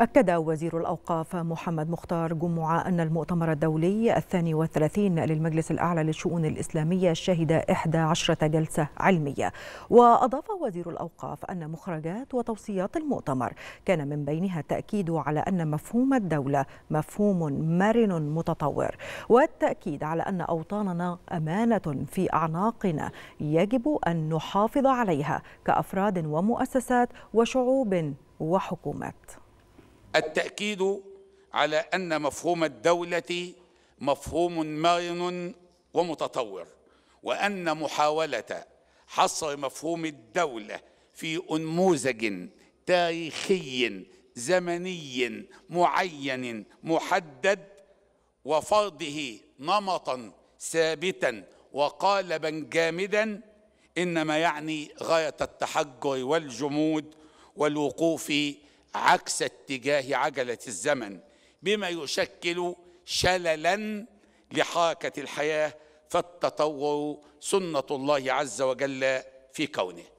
أكد وزير الأوقاف محمد مختار جمعة أن المؤتمر الدولي الثاني والثلاثين للمجلس الأعلى للشؤون الإسلامية شهد إحدى عشرة جلسة علمية وأضاف وزير الأوقاف أن مخرجات وتوصيات المؤتمر كان من بينها التأكيد على أن مفهوم الدولة مفهوم مرن متطور والتأكيد على أن أوطاننا أمانة في أعناقنا يجب أن نحافظ عليها كأفراد ومؤسسات وشعوب وحكومات التأكيد على أن مفهوم الدولة مفهوم مرن ومتطور وأن محاولة حصر مفهوم الدولة في أنموذج تاريخي زمني معين محدد وفرضه نمطا ثابتا وقالبا جامدا انما يعني غايه التحجر والجمود والوقوف عكس اتجاه عجلة الزمن بما يشكل شللا لحركة الحياة فالتطور سنة الله عز وجل في كونه